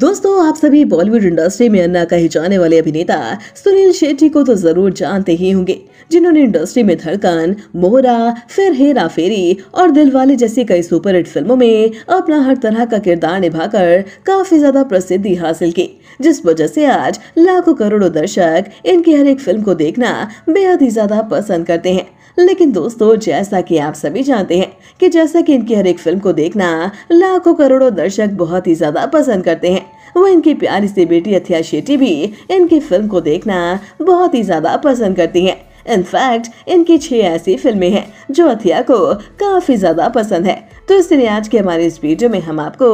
दोस्तों आप सभी बॉलीवुड इंडस्ट्री में अन्ना कहे जाने वाले अभिनेता सुनील शेट्टी को तो जरूर जानते ही होंगे जिन्होंने इंडस्ट्री में धड़कन मोहरा फिर हेरा फेरी और दिलवाले जैसी कई सुपरहिट फिल्मों में अपना हर तरह का किरदार निभाकर काफी ज्यादा प्रसिद्धि हासिल की जिस वजह से आज लाखों करोड़ों दर्शक इनकी हर एक फिल्म को देखना बेहद ही ज्यादा पसंद करते हैं लेकिन दोस्तों जैसा कि आप सभी जानते हैं कि जैसा कि इनकी हर एक फिल्म को देखना लाखों करोड़ों दर्शक बहुत ही ज्यादा पसंद करते हैं वो इनकी प्यारी सी बेटी अथिया शेट्टी भी इनकी फिल्म को देखना बहुत ही ज़्यादा पसंद करती हैं इनफैक्ट इनकी छह ऐसी फिल्में हैं जो अथिया को काफ़ी ज़्यादा पसंद है तो इसलिए आज के हमारे इस वीडियो में हम आपको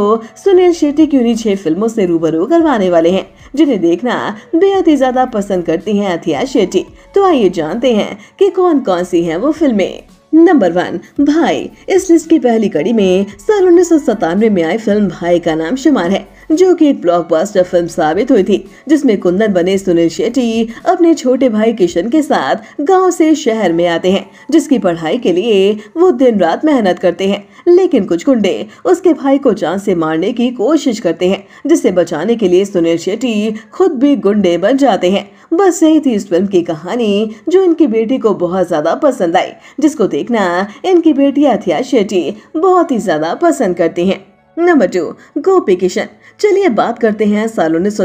सुनील शेट्टी की उन्हीं छह फिल्मों से रूबरू करवाने वाले हैं जिन्हें देखना बेहद ही ज़्यादा पसंद करती हैं अथिया शेट्टी तो आइए जानते हैं कि कौन कौन सी हैं वो फिल्में नंबर वन भाई इस लिस्ट की पहली कड़ी में साल उन्नीस में आई फिल्म भाई का नाम शुमार है जो कि एक ब्लॉकबस्टर फिल्म साबित हुई थी जिसमें कुंदन बने सुनील शेट्टी अपने छोटे भाई किशन के साथ गांव से शहर में आते हैं जिसकी पढ़ाई के लिए वो दिन रात मेहनत करते हैं लेकिन कुछ गुंडे उसके भाई को जान से मारने की कोशिश करते हैं जिसे बचाने के लिए सुनील शेट्टी खुद भी गुंडे बन जाते हैं बस यही थी इस फिल्म की कहानी जो इनकी बेटी को बहुत ज्यादा पसंद आई जिसको देख देखना इनकी बेटी अथिया शेट्टी बहुत ही ज्यादा पसंद करती हैं नंबर टू गोपी किशन चलिए बात करते हैं साल उन्नीस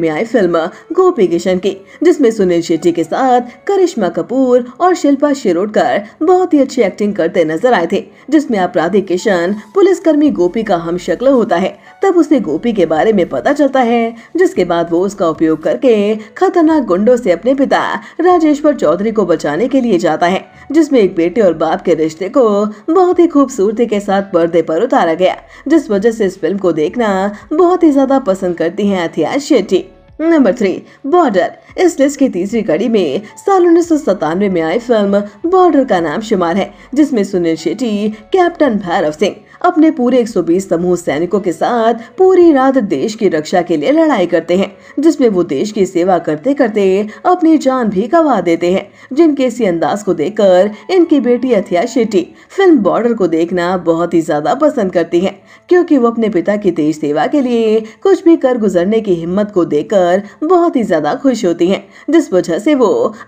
में आई फिल्म गोपी किशन की जिसमें सुनील शेट्टी के साथ करिश्मा कपूर और शिल्पा शिरोडकर बहुत ही अच्छी एक्टिंग करते नजर आए थे जिसमें अपराधी किशन पुलिसकर्मी गोपी का हम शक्ल होता है तब उसे गोपी के बारे में पता चलता है जिसके बाद वो उसका उपयोग करके खतरनाक गुंडों से अपने पिता राजेश्वर चौधरी को बचाने के लिए जाता है जिसमें एक बेटे और बाप के रिश्ते को बहुत ही खूबसूरती के साथ पर्दे पर उतारा गया जिस वजह से इस फिल्म को देखना बहुत ही ज्यादा पसंद करती हैं अथिया शेट्टी नंबर थ्री बॉर्डर इस लिस्ट की तीसरी कड़ी में साल उन्नीस सौ में आई फिल्म बॉर्डर का नाम शुमार है जिसमें सुनील शेट्टी कैप्टन भैरव सिंह अपने पूरे 120 समूह सैनिकों के साथ पूरी रात देश की रक्षा के लिए लड़ाई करते हैं जिसमें वो देश की सेवा करते करते अपनी जान भी गवा देते हैं जिनके इसी अंदाज को देखकर इनकी बेटी अथिया शेट्टी फिल्म बॉर्डर को देखना बहुत ही ज्यादा पसंद करती है क्योंकि वो अपने पिता की देश सेवा के लिए कुछ भी कर गुजरने की हिम्मत को देकर देखकर बहुत ही ज़्यादा खुश होती हैं जिस वजह से वो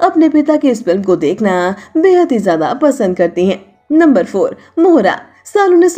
अपने पिता की इस फिल्म को देखना बेहद ही ज़्यादा पसंद करती हैं नंबर फोर मोहरा साल उन्नीस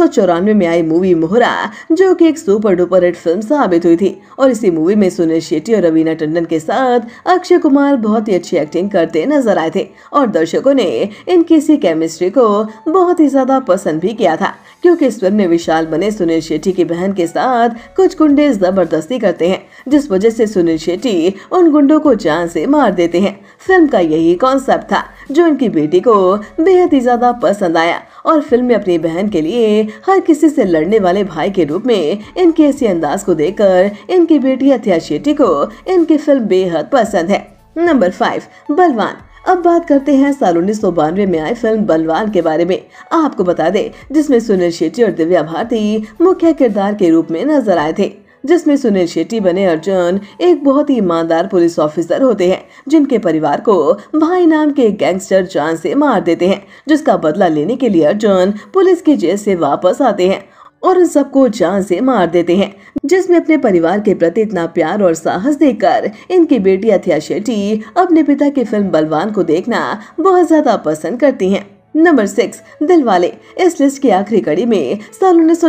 में आई मूवी मोहरा जो कि एक सुपर डुपर हिट फिल्म साबित हुई थी और इसी मूवी में सुनील शेट्टी और रवीना टंडन के साथ अक्षय कुमार बहुत ही अच्छी एक्टिंग करते नजर आए थे और दर्शकों ने इनकी इसी केमिस्ट्री को बहुत ही ज्यादा पसंद भी किया था क्योंकि इस फिल्म में विशाल बने सुनील शेट्टी की बहन के साथ कुछ गुंडे जबरदस्ती करते हैं जिस वजह से सुनील शेट्टी उन गुंडों को जान से मार देते हैं फिल्म का यही कॉन्सेप्ट था जो इनकी बेटी को बेहद ही ज्यादा पसंद आया और फिल्म में अपनी बहन के लिए हर किसी से लड़ने वाले भाई के रूप में इनके ऐसे अंदाज को देखकर इनकी बेटी अथिया शेट्टी को इनकी फिल्म बेहद पसंद है नंबर फाइव बलवान अब बात करते हैं साल उन्नीस सौ बानवे में आई फिल्म बलवान के बारे में आपको बता दें जिसमें सुनील शेट्टी और दिव्या भारती मुख्य किरदार के रूप में नजर आए थे जिसमें सुनील शेट्टी बने अर्जुन एक बहुत ही ईमानदार पुलिस ऑफिसर होते हैं जिनके परिवार को भाई नाम के गैंगस्टर जान से मार देते हैं जिसका बदला लेने के लिए अर्जुन पुलिस की जेल से वापस आते हैं और उन सबको जान से मार देते हैं जिसमें अपने परिवार के प्रति इतना प्यार और साहस देकर इनकी बेटी अथिया शेट्टी अपने पिता की फिल्म बलवान को देखना बहुत ज्यादा पसंद करती हैं नंबर सिक्स दिलवाले इस लिस्ट की आखिरी कड़ी में साल उन्नीस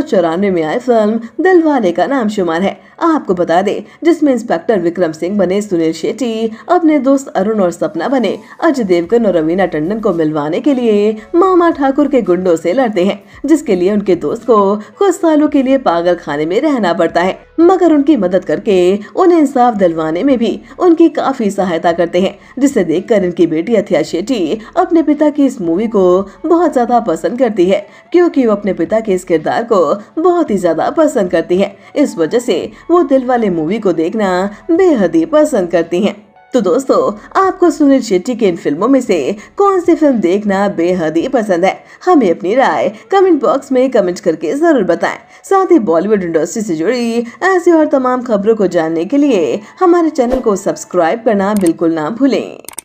में आई फिल्म दिलवाले का नाम शुमार है आपको बता दे जिसमें इंस्पेक्टर विक्रम सिंह बने सुनील शेट्टी अपने दोस्त अरुण और सपना बने अजय देवगन और रवीना टंडन को मिलवाने के लिए मामा ठाकुर के गुंडों से लड़ते हैं जिसके लिए उनके दोस्त को कुछ सालों के लिए पागल खाने में रहना पड़ता है मगर उनकी मदद करके उन्हें इंसाफ दिलवाने में भी उनकी काफी सहायता करते हैं जिसे देखकर इनकी बेटी अथिया शेट्टी अपने पिता की इस मूवी को बहुत ज्यादा पसंद करती है क्योंकि वो अपने पिता के इस किरदार को बहुत ही ज्यादा पसंद करती है इस वजह से वो दिल वाले मूवी को देखना बेहद ही पसंद करती हैं तो दोस्तों आपको सुनील शेट्टी के इन फिल्मों में से कौन सी फिल्म देखना बेहद ही पसंद है हमें अपनी राय कमेंट बॉक्स में कमेंट करके ज़रूर बताएं साथ ही बॉलीवुड इंडस्ट्री से जुड़ी ऐसी और तमाम खबरों को जानने के लिए हमारे चैनल को सब्सक्राइब करना बिल्कुल ना भूलें